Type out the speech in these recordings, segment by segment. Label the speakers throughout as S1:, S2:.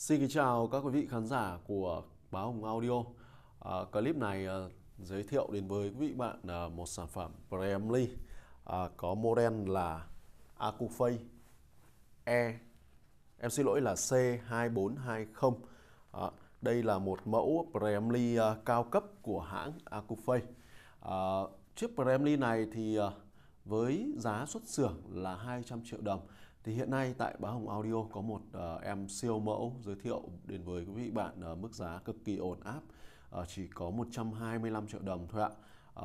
S1: Xin kính chào các quý vị khán giả của báo Hồng Audio. À, clip này à, giới thiệu đến với quý vị bạn à, một sản phẩm Premly à, có model là Acufay E em xin lỗi là C2420. À, đây là một mẫu Premly à, cao cấp của hãng Acufay. À, chiếc Premly này thì à, với giá xuất xưởng là 200 triệu đồng thì hiện nay tại báo Hồng Audio có một uh, em siêu mẫu giới thiệu đến với quý vị bạn uh, mức giá cực kỳ ổn áp uh, chỉ có 125 triệu đồng thôi ạ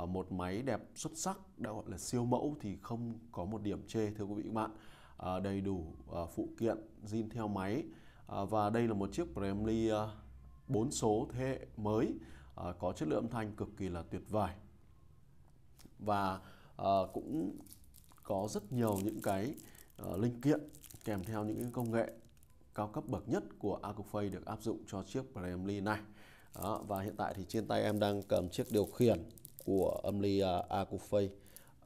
S1: uh, một máy đẹp xuất sắc đã gọi là siêu mẫu thì không có một điểm chê thưa quý vị bạn uh, đầy đủ uh, phụ kiện zin theo máy uh, và đây là một chiếc Premly uh, 4 số thế hệ mới uh, có chất lượng âm thanh cực kỳ là tuyệt vời và uh, cũng có rất nhiều những cái Ờ, linh kiện kèm theo những công nghệ cao cấp bậc nhất của Acufay được áp dụng cho chiếc preamly này. Đó, và hiện tại thì trên tay em đang cầm chiếc điều khiển của âm ly à, Acufay.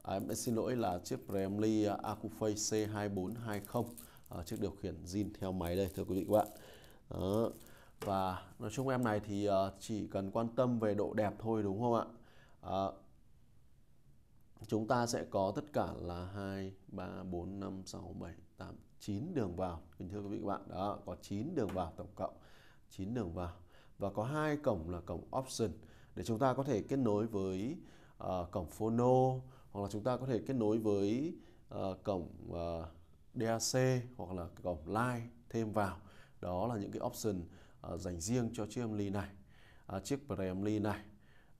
S1: À, em xin lỗi là chiếc preamly uh, Acufay C2420 uh, chiếc điều khiển zin theo máy đây thưa quý vị các bạn. Đó. Và nói chung em này thì ờ, chỉ cần quan tâm về độ đẹp thôi đúng không ạ? Uh, chúng ta sẽ có tất cả là 2, 3, 4, 5, 6, 7, 8, 9 đường vào. Kính thưa quý vị các bạn, đó có 9 đường vào tổng cộng, 9 đường vào và có hai cổng là cổng option để chúng ta có thể kết nối với uh, cổng phono hoặc là chúng ta có thể kết nối với uh, cổng uh, ờ, DAC hoặc là cổng line thêm vào. Đó là những cái option uh, dành riêng cho chiếc Emily này, uh, chiếc Preamly này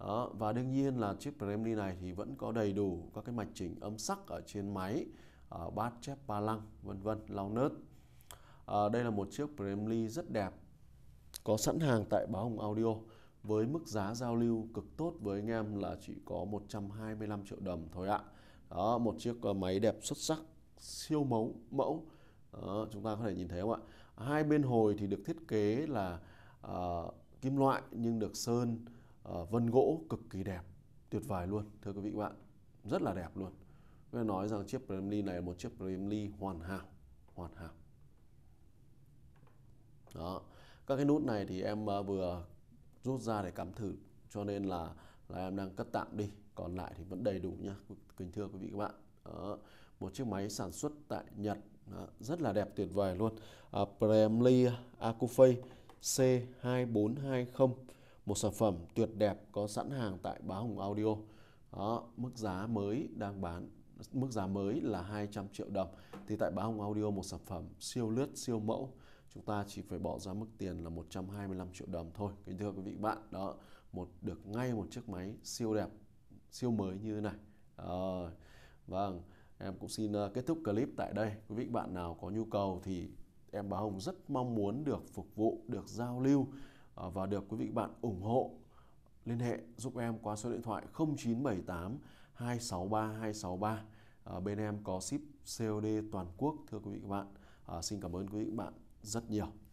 S1: đó, và đương nhiên là chiếc Bremli này thì vẫn có đầy đủ các cái mạch chỉnh âm sắc ở trên máy ở ờ, bát chép ba lăng vân vân lau nớt à, đây là một chiếc Bremli rất đẹp có sẵn hàng tại báo hồng audio với mức giá giao lưu cực tốt với anh em là chỉ có 125 triệu đồng thôi ạ đó một chiếc ờ, máy đẹp xuất sắc siêu mẫu mẫu đó, chúng ta có thể nhìn thấy không ạ hai bên hồi thì được thiết kế là uh, kim loại nhưng được sơn Ờ, vân gỗ cực kỳ đẹp tuyệt vời luôn thưa quý vị bạn rất là đẹp luôn Tôi nói rằng chiếc Premli này là một chiếc Premli hoàn hảo hoàn hảo đó các cái nút này thì em ờ, vừa rút ra để cắm thử cho nên là là em đang cất tạm đi còn lại thì vẫn đầy đủ nhá kính thưa quý vị các bạn đó. một chiếc máy sản xuất tại Nhật đó. rất là đẹp tuyệt vời luôn à, Premli Acufei C2420 một sản phẩm tuyệt đẹp có sẵn hàng tại Bá Hùng Audio. Đó, mức giá mới đang bán mức giá mới là 200 triệu đồng thì tại Bá Hùng Audio một sản phẩm siêu lướt siêu mẫu chúng ta chỉ phải bỏ ra mức tiền là 125 triệu đồng thôi kính thưa quý vị bạn đó một được ngay một chiếc máy siêu đẹp siêu mới như thế này à, vâng em cũng xin ờ, kết thúc clip tại đây quý vị bạn nào có nhu cầu thì em Bá Hùng rất mong muốn được phục vụ được giao lưu Ờ, và được quý vị bạn ủng hộ liên hệ giúp em qua số điện thoại 0978 263 263 à, bên em có ship COD toàn quốc thưa quý vị các bạn à, xin cảm ơn quý vị các bạn rất nhiều